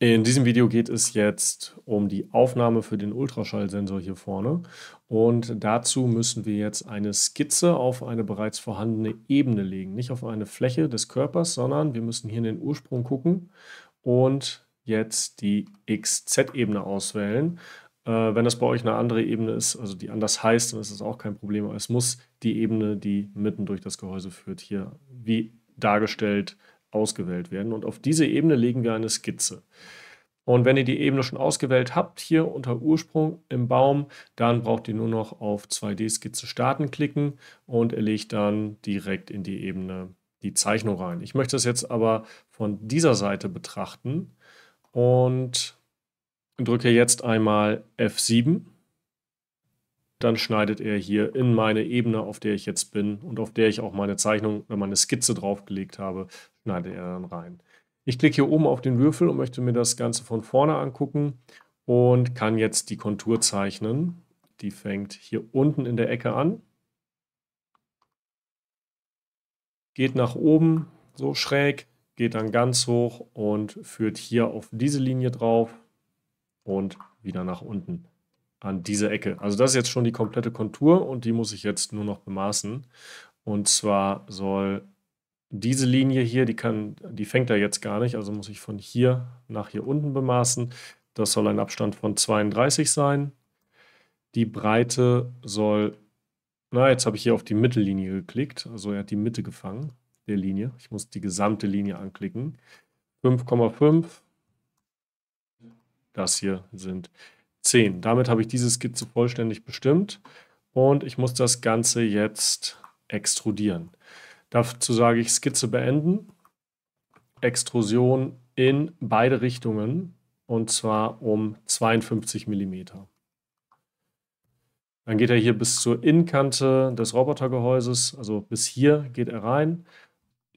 In diesem Video geht es jetzt um die Aufnahme für den Ultraschallsensor hier vorne und dazu müssen wir jetzt eine Skizze auf eine bereits vorhandene Ebene legen, nicht auf eine Fläche des Körpers, sondern wir müssen hier in den Ursprung gucken und jetzt die XZ-Ebene auswählen. Äh, wenn das bei euch eine andere Ebene ist, also die anders heißt, dann ist das auch kein Problem, aber es muss die Ebene, die mitten durch das Gehäuse führt, hier wie dargestellt ausgewählt werden. Und auf diese Ebene legen wir eine Skizze. Und wenn ihr die Ebene schon ausgewählt habt, hier unter Ursprung im Baum, dann braucht ihr nur noch auf 2D-Skizze starten klicken und er legt dann direkt in die Ebene die Zeichnung rein. Ich möchte das jetzt aber von dieser Seite betrachten und drücke jetzt einmal F7 dann schneidet er hier in meine Ebene, auf der ich jetzt bin und auf der ich auch meine Zeichnung oder äh, meine Skizze draufgelegt habe, schneidet er dann rein. Ich klicke hier oben auf den Würfel und möchte mir das Ganze von vorne angucken und kann jetzt die Kontur zeichnen. Die fängt hier unten in der Ecke an, geht nach oben, so schräg, geht dann ganz hoch und führt hier auf diese Linie drauf und wieder nach unten an dieser Ecke. Also das ist jetzt schon die komplette Kontur und die muss ich jetzt nur noch bemaßen. Und zwar soll diese Linie hier, die kann, die fängt er jetzt gar nicht, also muss ich von hier nach hier unten bemaßen. Das soll ein Abstand von 32 sein. Die Breite soll, na jetzt habe ich hier auf die Mittellinie geklickt, also er hat die Mitte gefangen, der Linie. Ich muss die gesamte Linie anklicken. 5,5, das hier sind 10. Damit habe ich diese Skizze vollständig bestimmt und ich muss das Ganze jetzt extrudieren. Dazu sage ich Skizze beenden, Extrusion in beide Richtungen und zwar um 52 mm. Dann geht er hier bis zur Innenkante des Robotergehäuses, also bis hier geht er rein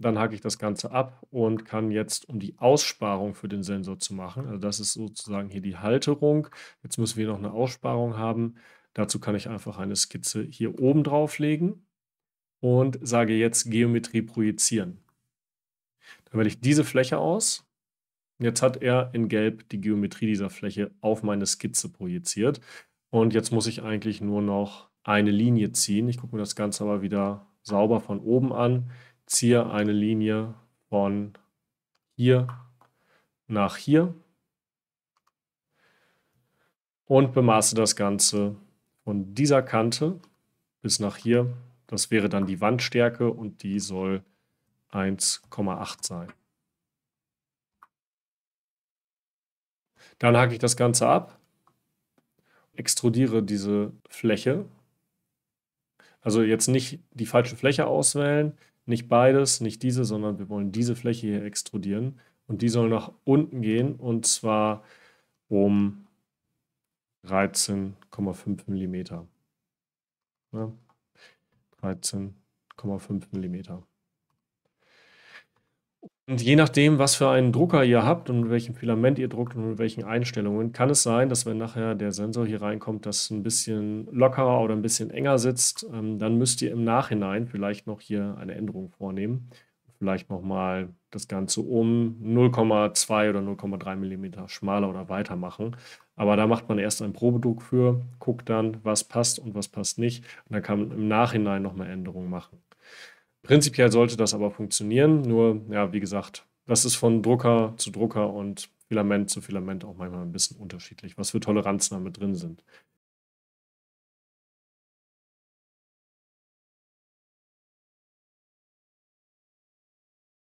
dann hake ich das Ganze ab und kann jetzt, um die Aussparung für den Sensor zu machen, also das ist sozusagen hier die Halterung, jetzt müssen wir noch eine Aussparung haben. Dazu kann ich einfach eine Skizze hier oben drauf legen und sage jetzt Geometrie projizieren. Dann wähle ich diese Fläche aus. Jetzt hat er in Gelb die Geometrie dieser Fläche auf meine Skizze projiziert. Und jetzt muss ich eigentlich nur noch eine Linie ziehen. Ich gucke mir das Ganze aber wieder sauber von oben an ziehe eine Linie von hier nach hier und bemaße das Ganze von dieser Kante bis nach hier. Das wäre dann die Wandstärke und die soll 1,8 sein. Dann hake ich das Ganze ab, extrudiere diese Fläche. Also jetzt nicht die falsche Fläche auswählen, nicht beides, nicht diese, sondern wir wollen diese Fläche hier extrudieren und die soll nach unten gehen und zwar um 13,5 mm. Ja, 13,5 mm. Und je nachdem, was für einen Drucker ihr habt und mit welchem Filament ihr druckt und mit welchen Einstellungen, kann es sein, dass wenn nachher der Sensor hier reinkommt, das ein bisschen lockerer oder ein bisschen enger sitzt, ähm, dann müsst ihr im Nachhinein vielleicht noch hier eine Änderung vornehmen. Vielleicht nochmal das Ganze um 0,2 oder 0,3 mm schmaler oder weiter machen. Aber da macht man erst einen Probedruck für, guckt dann, was passt und was passt nicht. Und dann kann man im Nachhinein nochmal Änderungen machen. Prinzipiell sollte das aber funktionieren, nur ja, wie gesagt, das ist von Drucker zu Drucker und Filament zu Filament auch manchmal ein bisschen unterschiedlich, was für Toleranzen da mit drin sind.